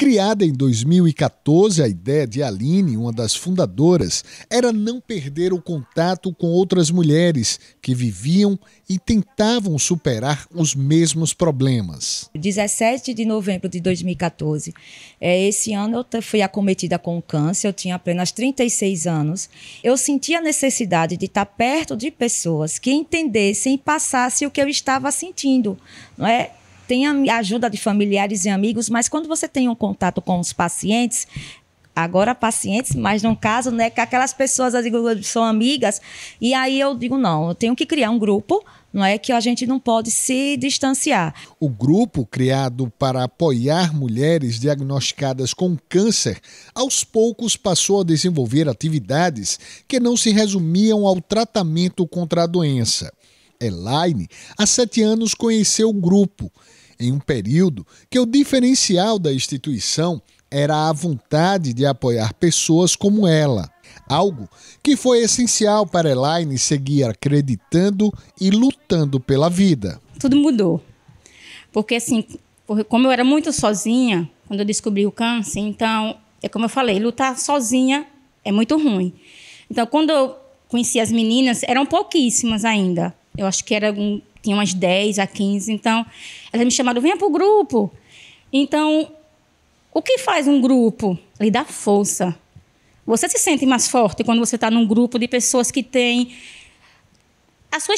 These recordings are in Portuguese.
Criada em 2014, a ideia de Aline, uma das fundadoras, era não perder o contato com outras mulheres que viviam e tentavam superar os mesmos problemas. 17 de novembro de 2014, é, esse ano eu fui acometida com câncer, eu tinha apenas 36 anos. Eu sentia a necessidade de estar perto de pessoas que entendessem e passassem o que eu estava sentindo, não é? tem a ajuda de familiares e amigos, mas quando você tem um contato com os pacientes, agora pacientes, mas num caso, né, que aquelas pessoas são amigas, e aí eu digo, não, eu tenho que criar um grupo, não é que a gente não pode se distanciar. O grupo criado para apoiar mulheres diagnosticadas com câncer, aos poucos passou a desenvolver atividades que não se resumiam ao tratamento contra a doença. Elaine, há sete anos, conheceu o grupo em um período que o diferencial da instituição era a vontade de apoiar pessoas como ela, algo que foi essencial para Elaine seguir acreditando e lutando pela vida. Tudo mudou. Porque assim, como eu era muito sozinha quando eu descobri o câncer, então, é como eu falei, lutar sozinha é muito ruim. Então, quando eu conheci as meninas, eram pouquíssimas ainda. Eu acho que era um, tinha umas 10 a 15. Então, elas me chamaram, venha o grupo. Então, o que faz um grupo? Ele dá força. Você se sente mais forte quando você está num grupo de pessoas que têm a sua,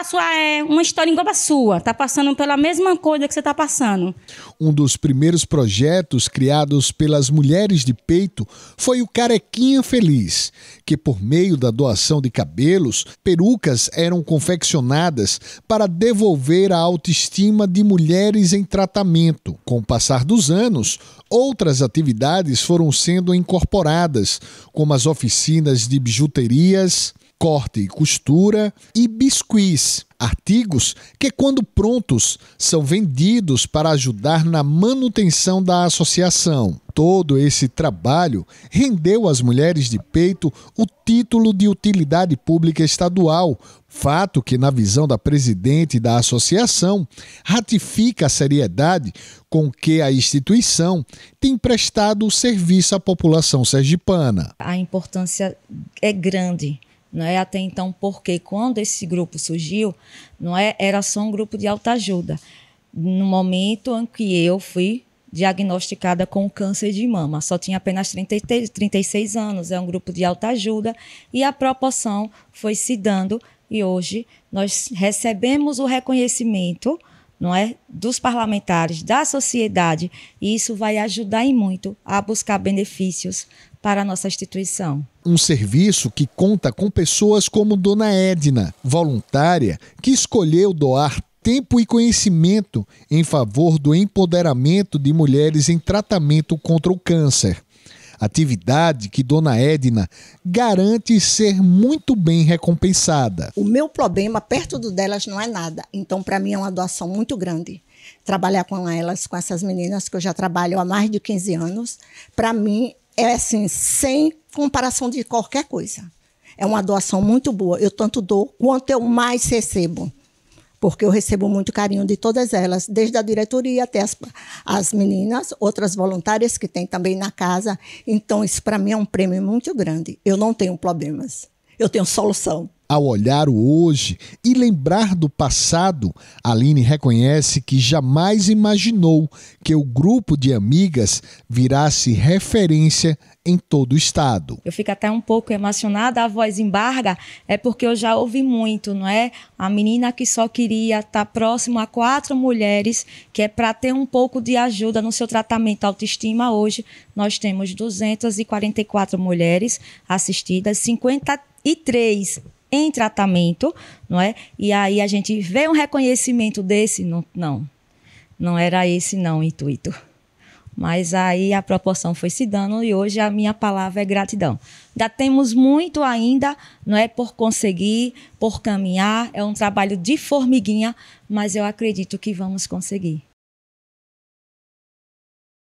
a sua é uma história igual a sua, está passando pela mesma coisa que você está passando. Um dos primeiros projetos criados pelas mulheres de peito foi o Carequinha Feliz, que por meio da doação de cabelos, perucas eram confeccionadas para devolver a autoestima de mulheres em tratamento. Com o passar dos anos, outras atividades foram sendo incorporadas, como as oficinas de bijuterias, corte e costura e biscuits, artigos que, quando prontos, são vendidos para ajudar na manutenção da associação. Todo esse trabalho rendeu às mulheres de peito o título de utilidade pública estadual, fato que, na visão da presidente da associação, ratifica a seriedade com que a instituição tem prestado o serviço à população sergipana. A importância é grande não é até então porque quando esse grupo surgiu, não é era só um grupo de alta ajuda. No momento em que eu fui diagnosticada com câncer de mama. Só tinha apenas 36 anos, é um grupo de alta ajuda e a proporção foi se dando e hoje nós recebemos o reconhecimento, não é, dos parlamentares, da sociedade, e isso vai ajudar em muito a buscar benefícios para a nossa instituição. Um serviço que conta com pessoas como Dona Edna, voluntária, que escolheu doar tempo e conhecimento em favor do empoderamento de mulheres em tratamento contra o câncer. Atividade que Dona Edna garante ser muito bem recompensada. O meu problema perto do delas não é nada, então para mim é uma doação muito grande trabalhar com elas, com essas meninas que eu já trabalho há mais de 15 anos, para mim é assim, sem comparação de qualquer coisa. É uma doação muito boa. Eu tanto dou quanto eu mais recebo. Porque eu recebo muito carinho de todas elas, desde a diretoria até as, as meninas, outras voluntárias que tem também na casa. Então, isso para mim é um prêmio muito grande. Eu não tenho problemas, eu tenho solução. Ao olhar o hoje e lembrar do passado, Aline reconhece que jamais imaginou que o grupo de amigas virasse referência em todo o estado. Eu fico até um pouco emocionada, a voz embarga, é porque eu já ouvi muito, não é? A menina que só queria estar próximo a quatro mulheres, que é para ter um pouco de ajuda no seu tratamento autoestima hoje, nós temos 244 mulheres assistidas, 50 e três em tratamento, não é? E aí a gente vê um reconhecimento desse, não, não, não era esse não o intuito. Mas aí a proporção foi se dando e hoje a minha palavra é gratidão. Ainda temos muito ainda, não é por conseguir, por caminhar, é um trabalho de formiguinha, mas eu acredito que vamos conseguir.